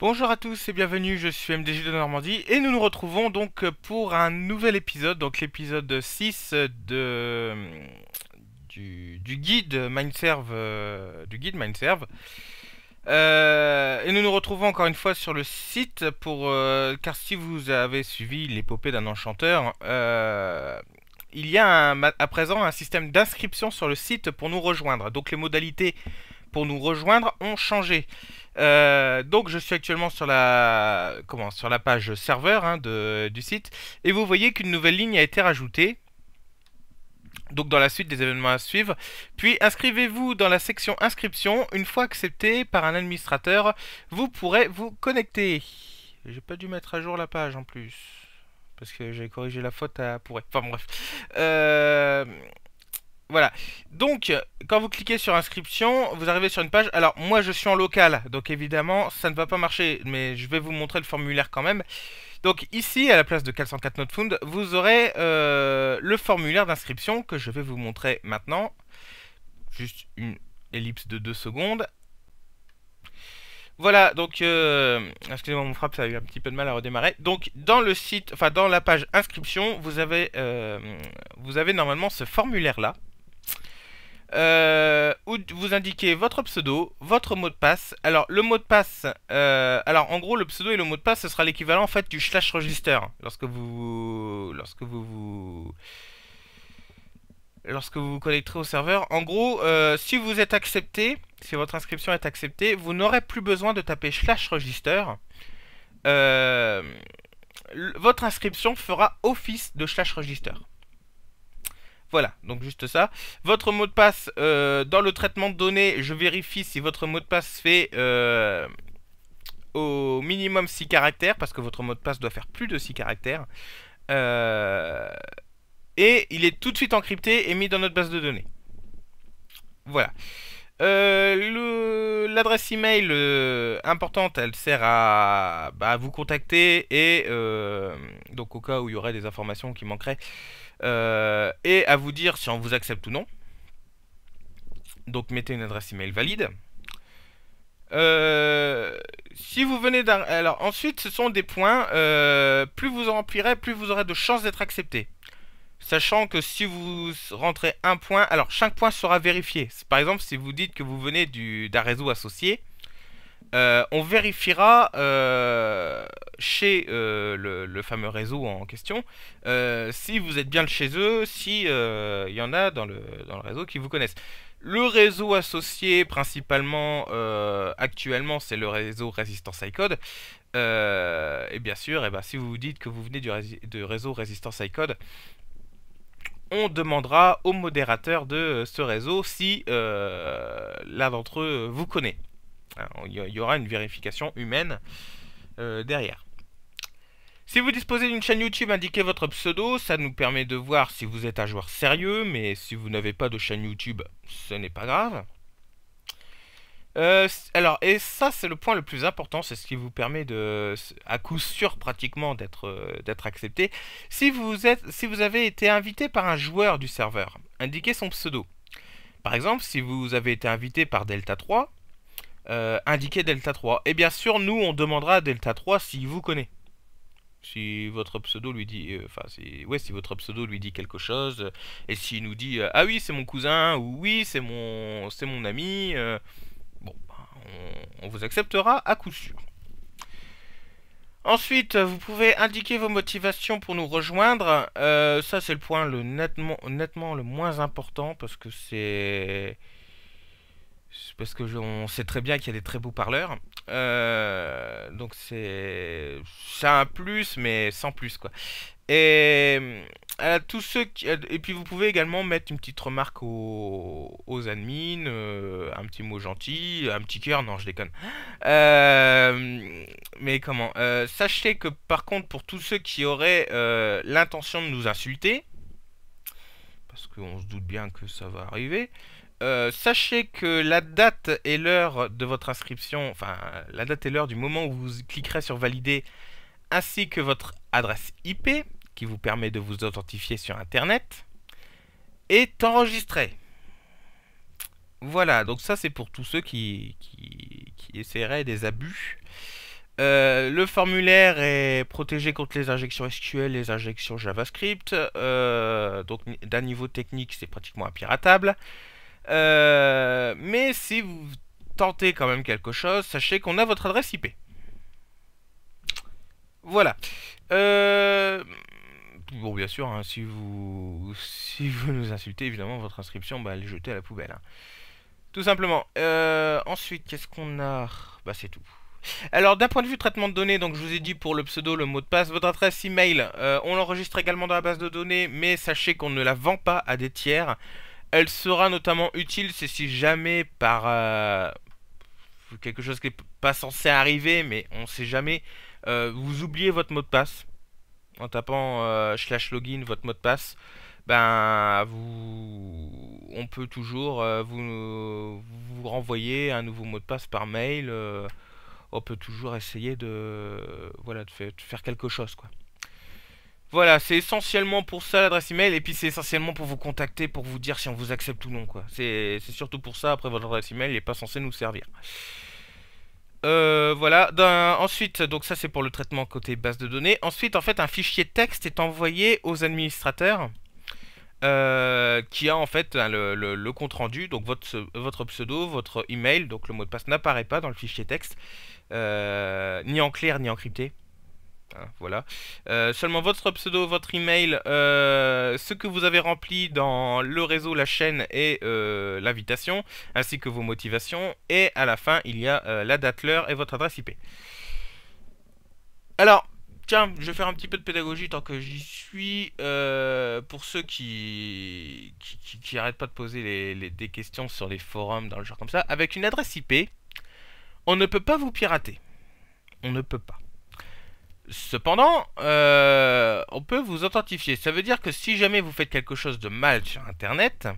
Bonjour à tous et bienvenue, je suis Mdg de Normandie et nous nous retrouvons donc pour un nouvel épisode, donc l'épisode 6 de, du, guide Mindserve, euh, du guide euh, et nous nous retrouvons encore une fois sur le site pour euh, car si vous avez suivi l'épopée d'un enchanteur, il y a à présent un système d'inscription sur le site pour nous rejoindre. Donc les modalités nous rejoindre ont changé. Euh, donc je suis actuellement sur la, comment, sur la page serveur hein, de, du site et vous voyez qu'une nouvelle ligne a été rajoutée. Donc dans la suite des événements à suivre. Puis inscrivez-vous dans la section inscription. Une fois accepté par un administrateur, vous pourrez vous connecter. J'ai pas dû mettre à jour la page en plus. Parce que j'ai corrigé la faute à pourrait. Enfin bref. Euh, voilà. Donc, quand vous cliquez sur inscription, vous arrivez sur une page. Alors, moi, je suis en local, donc évidemment, ça ne va pas marcher, mais je vais vous montrer le formulaire quand même. Donc ici, à la place de 404 Found, vous aurez euh, le formulaire d'inscription que je vais vous montrer maintenant. Juste une ellipse de 2 secondes. Voilà, donc, euh, excusez-moi, mon frappe, ça a eu un petit peu de mal à redémarrer. Donc, dans le site, enfin, dans la page inscription, vous avez, euh, vous avez normalement ce formulaire-là. Euh, où vous indiquez votre pseudo, votre mot de passe. Alors le mot de passe, euh, alors en gros le pseudo et le mot de passe, ce sera l'équivalent en fait du slash register lorsque vous, lorsque vous, lorsque vous vous connecterez au serveur. En gros, euh, si vous êtes accepté, si votre inscription est acceptée, vous n'aurez plus besoin de taper slash register. votre inscription fera office de slash register. Voilà, donc juste ça. Votre mot de passe, euh, dans le traitement de données, je vérifie si votre mot de passe fait euh, au minimum 6 caractères, parce que votre mot de passe doit faire plus de 6 caractères. Euh, et il est tout de suite encrypté et mis dans notre base de données. Voilà. L'adresse email importante, elle sert à, bah, vous contacter et donc au cas où il y aurait des informations qui manqueraient, euh, et à vous dire si on vous accepte ou non. Donc mettez une adresse email valide. Euh, si vous venez d'un... Alors ensuite, ce sont des points, euh, plus vous en remplirez, plus vous aurez de chances d'être accepté. Sachant que si vous rentrez un point, alors chaque point sera vérifié. Par exemple, si vous dites que vous venez d'un réseau associé, euh, on vérifiera euh, chez euh, le, fameux réseau en question si vous êtes bien chez eux, si il y en a dans le, réseau qui vous connaissent. Le réseau associé principalement actuellement, c'est le réseau Resistance iCode. et bien sûr, eh ben, si vous vous dites que vous venez du de réseau Resistance iCode, on demandera au modérateur de ce réseau si l'un d'entre eux vous connaît il y aura une vérification humaine euh, derrière. Si vous disposez d'une chaîne YouTube, indiquez votre pseudo, ça nous permet de voir si vous êtes un joueur sérieux, mais si vous n'avez pas de chaîne YouTube, ce n'est pas grave. Euh, alors, et ça c'est le point le plus important, c'est ce qui vous permet de, à coup sûr pratiquement, euh, d'être accepté. Si vous, êtes, si vous avez été invité par un joueur du serveur, indiquez son pseudo. Par exemple, si vous avez été invité par Delta 3, euh, indiquer Delta 3. Et eh bien sûr, nous, on demandera Delta 3 s'il vous connaît. Si votre pseudo lui dit, euh, enfin, si, ouais, si votre pseudo lui dit quelque chose, euh, et s'il nous dit, ah oui, c'est mon cousin, ou oui, c'est mon, c'est mon ami, bon, ben, on, vous acceptera à coup sûr. Ensuite, vous pouvez indiquer vos motivations pour nous rejoindre. ça, c'est le point le nettement, nettement, le moins important parce que c'est parce que on sait très bien qu'il y a des très beaux parleurs. Euh, donc c'est ça un plus, mais sans plus quoi. Et à euh, tous ceux et puis vous pouvez également mettre une petite remarque aux, aux admins, euh, un petit mot gentil, un petit cœur, non je déconne. mais comment Sachez que par contre pour tous ceux qui auraient l'intention de nous insulter, parce qu'on se doute bien que ça va arriver. Euh, sachez que la date et l'heure de votre inscription, enfin la date et l'heure du moment où vous cliquerez sur valider, ainsi que votre adresse IP, qui vous permet de vous authentifier sur Internet, est enregistrée. Voilà, donc ça c'est pour tous ceux qui, essaieraient des abus. Euh, le formulaire est protégé contre les injections SQL, les injections JavaScript. Euh, donc d'un niveau technique, c'est pratiquement impiratable. Euh, mais si vous tentez quand même quelque chose, sachez qu'on a votre adresse IP. Voilà. Euh, bon, bien sûr, hein, si, vous... si vous nous insultez, évidemment, votre inscription, bah, elle est jetée à la poubelle. Hein. Tout simplement. Euh, ensuite, qu'est-ce qu'on a Bah, c'est tout. Alors, d'un point de vue traitement de données, donc je vous ai dit pour le pseudo, le mot de passe, votre adresse email, on l'enregistre également dans la base de données, mais sachez qu'on ne la vend pas à des tiers elle sera notamment utile, c'est si jamais par euh, quelque chose qui n'est pas censé arriver, mais on sait jamais, euh, vous oubliez votre mot de passe. En tapant euh, slash login votre mot de passe, ben vous, on peut toujours vous, vous renvoyer un nouveau mot de passe par mail. on peut toujours essayer de, voilà, de faire quelque chose quoi. Voilà, c'est essentiellement pour ça l'adresse email, et puis c'est essentiellement pour vous contacter, pour vous dire si on vous accepte ou non, quoi. C'est surtout pour ça, après votre adresse email n'est pas censé nous servir. Euh, voilà, ensuite, donc ça c'est pour le traitement côté base de données. Ensuite, en fait, un fichier texte est envoyé aux administrateurs euh, qui a en fait hein, le, compte rendu, donc votre, votre pseudo, votre email, donc le mot de passe n'apparaît pas dans le fichier texte, euh, ni en clair ni encrypté. Hein, voilà. Euh, seulement votre pseudo, votre email, euh, ce que vous avez rempli dans le réseau, la chaîne et euh, l'invitation, ainsi que vos motivations. Et à la fin, il y a la date, l'heure et votre adresse IP. Alors, tiens, je vais faire un petit peu de pédagogie tant que j'y suis. pour ceux qui qui, arrêtent pas de poser des questions sur les forums, dans le genre comme ça, avec une adresse IP, on ne peut pas vous pirater. On ne peut pas. Cependant, euh, on peut vous authentifier. Ça veut dire que si jamais vous faites quelque chose de mal sur Internet,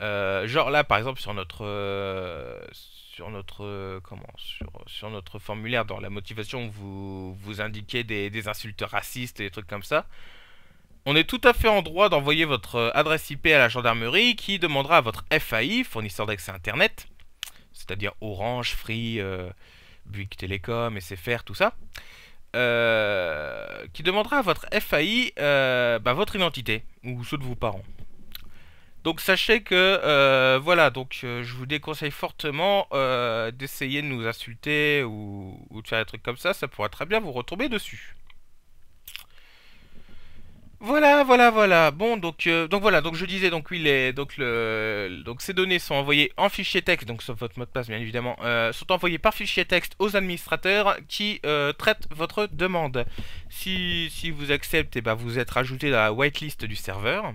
euh, genre là par exemple sur notre euh, sur notre comment sur, notre formulaire dans la motivation vous vous indiquez des, insultes racistes et des trucs comme ça. On est tout à fait en droit d'envoyer votre adresse IP à la gendarmerie qui demandera à votre FAI, fournisseur d'accès Internet, c'est-à-dire Orange, Free, Bouygues Telecom, SFR, tout ça, euh, qui demandera à votre FAI euh, bah, votre identité ou ceux de vos parents. Donc sachez que euh, voilà, donc je vous déconseille fortement d'essayer de nous insulter ou, ou, de faire des trucs comme ça, ça pourra très bien vous retomber dessus. Voilà, voilà, voilà. Bon, donc, euh, donc voilà, donc je disais, donc oui, les, donc le, donc ces données sont envoyées en fichier texte, donc sauf votre mot de passe, bien évidemment, euh, sont envoyées par fichier texte aux administrateurs qui euh, traitent votre demande. Si, si vous acceptez, bah, vous êtes rajouté dans la whitelist du serveur.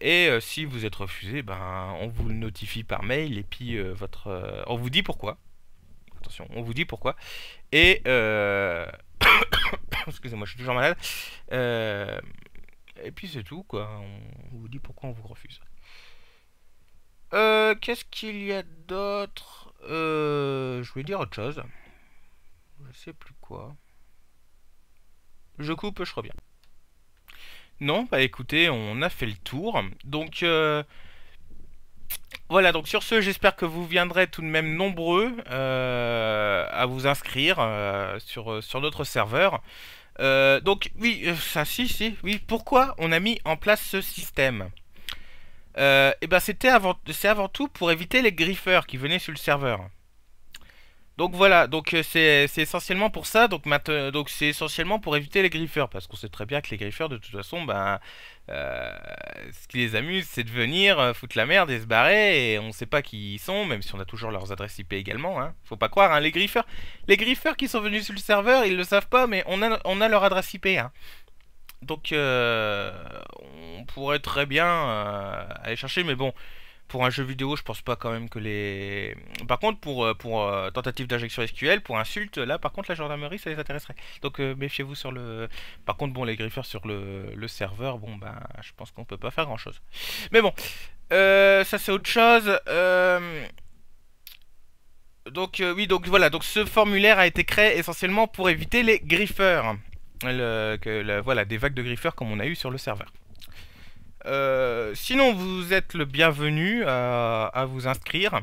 et si vous êtes refusé, ben on vous le notifie par mail et puis votre, on vous dit pourquoi. Attention, on vous dit pourquoi. Et excusez-moi, je suis toujours malade. Euh, et puis c'est tout, quoi. On vous dit pourquoi on vous refuse. Euh, qu'est-ce qu'il y a d'autre euh, Je vais dire autre chose. Je sais plus quoi. Je coupe, je reviens. Non, bah écoutez, on a fait le tour. Donc voilà, donc sur ce, j'espère que vous viendrez tout de même nombreux à vous inscrire sur, sur notre serveur. Euh, donc oui, euh, ça si, si, oui. Pourquoi on a mis en place ce système Et euh, eh ben c'était avant, c'est avant tout pour éviter les griffeurs qui venaient sur le serveur. Donc voilà, donc euh, c'est essentiellement pour ça, donc maintenant, euh, donc c'est essentiellement pour éviter les griffeurs, parce qu'on sait très bien que les griffeurs de toute façon, ben, euh, ce qui les amuse, c'est de venir foutre la merde et se barrer, et on sait pas qui ils sont, même si on a toujours leurs adresses IP également, hein. faut pas croire, hein, les griffeurs, les griffeurs qui sont venus sur le serveur, ils le savent pas, mais on a, on a leur adresse IP, hein. Donc on pourrait très bien aller chercher, mais bon, pour un jeu vidéo, je pense pas quand même que les. Par contre, pour, euh, pour euh, tentative d'injection SQL, pour insulte, là, par contre, la gendarmerie, ça les intéresserait. Donc, euh, méfiez-vous sur le. Par contre, bon, les griffeurs sur le, serveur, bon, ben, je pense qu'on peut pas faire grand chose. Mais bon, ça c'est autre chose. Donc, oui, donc voilà, donc ce formulaire a été créé essentiellement pour éviter les griffeurs. voilà, des vagues de griffeurs comme on a eu sur le serveur. Euh, sinon, vous êtes le bienvenu à, vous inscrire.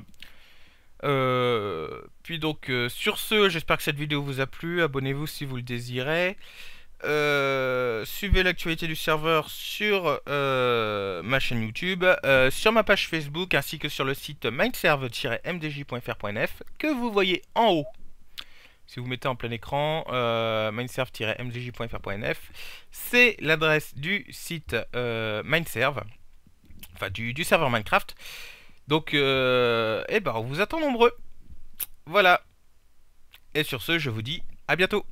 Euh, puis donc, euh, sur ce, j'espère que cette vidéo vous a plu. Abonnez-vous si vous le désirez. suivez l'actualité du serveur sur ma chaîne YouTube, sur ma page Facebook ainsi que sur le site mindserve-mdj.fr.nf que vous voyez en haut si vous mettez en plein écran, euh, mindserve-mgj.fr.nf, c'est l'adresse du site euh, Mindserve, enfin du, serveur Minecraft. Donc, euh, eh ben, on vous attend nombreux. Voilà. Et sur ce, je vous dis à bientôt.